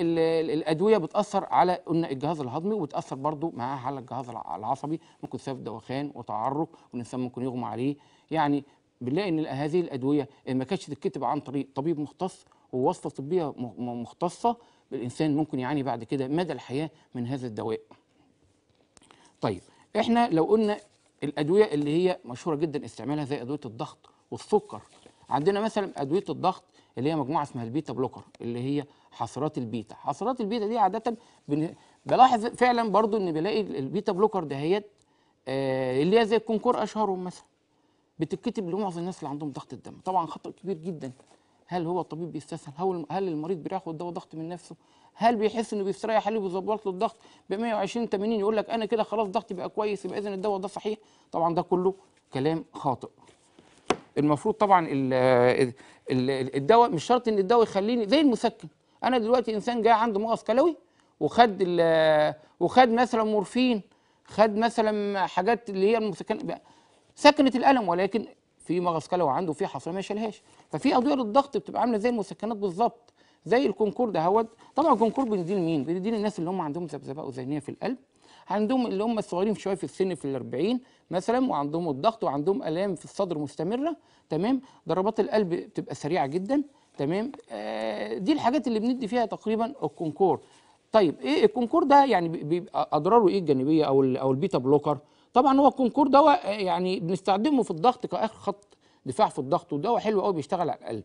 الادويه بتاثر على قلنا الجهاز الهضمي وبتاثر برضو معاها على الجهاز العصبي ممكن تسبب دوخان وتعرق والانسان ممكن يغمى عليه يعني بنلاقي ان هذه الادويه ما كانتش تتكتب عن طريق طبيب مختص وواسطه طبيه مختصه الانسان ممكن يعاني بعد كده مدى الحياه من هذا الدواء. طيب احنا لو قلنا الادويه اللي هي مشهوره جدا استعمالها زي ادويه الضغط والسكر عندنا مثلا ادويه الضغط اللي هي مجموعه اسمها البيتا بلوكر اللي هي حصرات البيتا حصرات البيتا دي عاده بن... بلاحظ فعلا برضو ان بلاقي البيتا بلوكر دهيت آه اللي هي زي الكونكور اشهرهم مثلا بتتكتب لمعظم الناس اللي عندهم ضغط الدم طبعا خطا كبير جدا هل هو الطبيب بيستسهل هل هل المريض بياخد دواء ضغط من نفسه هل بيحس انه بيستريح هل بيظبط له الضغط ب 120 80 يقول لك انا كده خلاص ضغطي بقى كويس يبقى اذا الدواء ده صحيح طبعا ده كله كلام خاطئ المفروض طبعا آه، الدواء مش شرط ان الدواء يخليني زي المسكن انا دلوقتي انسان جاي عنده مغص كلوي وخد وخد مثلا مورفين خد مثلا حاجات اللي هي المسكن سكنت الالم ولكن في مغص كلوي عنده في حصره ما شالهاش ففي ادويه للضغط بتبقى عامله زي المسكنات بالظبط زي الكونكورد اهوت طبعا الكونكورد بنديه لمين؟ بنديه للناس اللي هم عندهم ذبذبه اذينيه في القلب عندهم اللي هم الصغيرين شويه في السن في الأربعين مثلا وعندهم الضغط وعندهم الام في الصدر مستمره تمام ضربات القلب بتبقى سريعه جدا تمام آه دي الحاجات اللي بندي فيها تقريبا الكونكور طيب ايه الكونكور ده يعني بيبقى اضراره ايه الجانبيه او او البيتا بلوكر طبعا هو الكونكور ده يعني بنستخدمه في الضغط كاخر خط دفاع في الضغط وده حلو قوي بيشتغل على القلب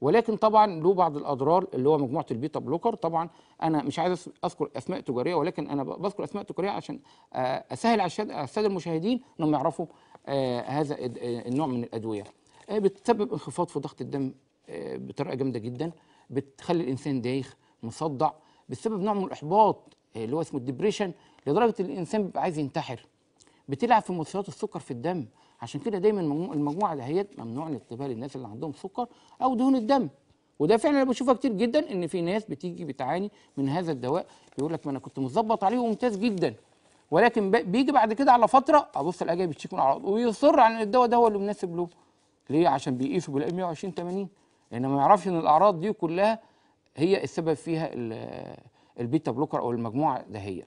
ولكن طبعا له بعض الاضرار اللي هو مجموعه البيتا بلوكر طبعا انا مش عايز اذكر اسماء تجاريه ولكن انا بذكر اسماء تجاريه عشان آه، اسهل على الساده المشاهدين انهم يعرفوا آه، هذا آه، النوع من الادويه بتسبب انخفاض في ضغط الدم بطريقه جامده جدا بتخلي الانسان دايخ مصدع بتسبب نوع من الاحباط اللي هو اسمه الدبريشن لدرجه الانسان بيبقى عايز ينتحر بتلعب في مستويات السكر في الدم عشان كده دايما المجموعه دهيت ممنوع نكتبها للناس اللي عندهم سكر او دهون الدم وده فعلا انا بشوفها كتير جدا ان في ناس بتيجي بتعاني من هذا الدواء يقول لك ما انا كنت مظبط عليه وممتاز جدا ولكن بيجي بعد كده على فتره ابص الاقي بيشتكي من اعراض ويصر على ان الدواء ده هو اللي مناسب له ليه عشان بيقيسه بيلاقيه 120 80 لان ما يعرفش ان الاعراض دي كلها هي السبب فيها البيتا بلوكر او المجموعه دهيت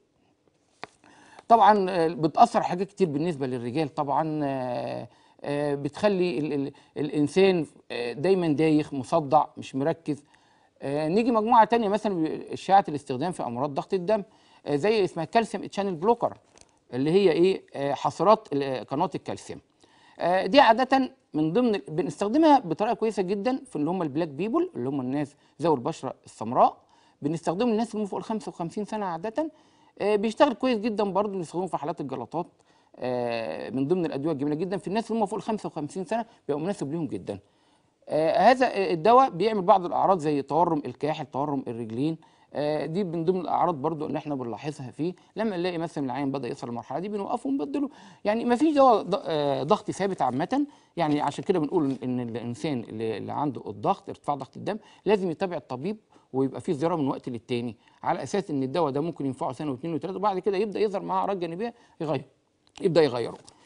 طبعا آه، بتاثر حاجات كتير بالنسبه للرجال طبعا آه، آه، بتخلي الانسان دايما دايخ مصدع مش مركز نيجي مجموعه تانية مثلا اشاعه الاستخدام في امراض ضغط الدم زي اسمها كالسيوم تشانل بلوكر اللي هي ايه حصرات قناه الكالسيوم دي عاده من ضمن بنستخدمها بطريقه كويسه جدا في اللي هم البلاك بيبل اللي هم الناس ذوي البشره السمراء بنستخدمه الناس اللي فوق ال 55 سنه عاده آه، بيشتغل كويس جدا برضه بنستخدمه في حالات الجلطات آه، من ضمن الادويه الجميله جدا في الناس اللي هم فوق ال 55 سنه بيبقى مناسب ليهم جدا آه، هذا الدواء بيعمل بعض الاعراض زي تورم الكاحل تورم الرجلين آه، دي من ضمن الاعراض برضو اللي احنا بنلاحظها فيه لما نلاقي مثلا العين بدا يصل للمرحله دي بنوقفه ونبدله يعني ما فيش دواء آه، ضغط ثابت عامه يعني عشان كده بنقول ان الانسان اللي عنده الضغط ارتفاع ضغط الدم لازم يتابع الطبيب ويبقى فيه زياره من وقت للتاني على اساس ان الدواء ده ممكن ينفعه سنه واثنين وثلاثه وبعد كده يبدا يظهر معاه اعراض جانبيه يغير يبدا يغيره